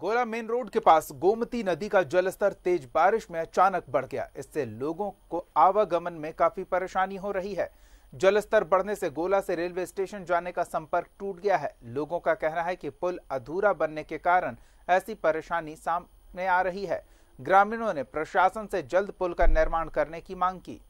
गोला main road के पास गोमती नदी का जलस्तर तेज बारिश में अचानक बढ़ गया इससे लोगों को आवागमन में काफी परेशानी हो रही है जलस्तर बढ़ने से गोला से रेलवे स्टेशन जाने का संपर्क टूट गया है लोगों का कहना है कि पुल अधूरा बनने के कारण ऐसी परेशानी सामने आ रही है ग्रामीणों ने प्रशासन से जल्द पुल का निर्माण करने की मांग की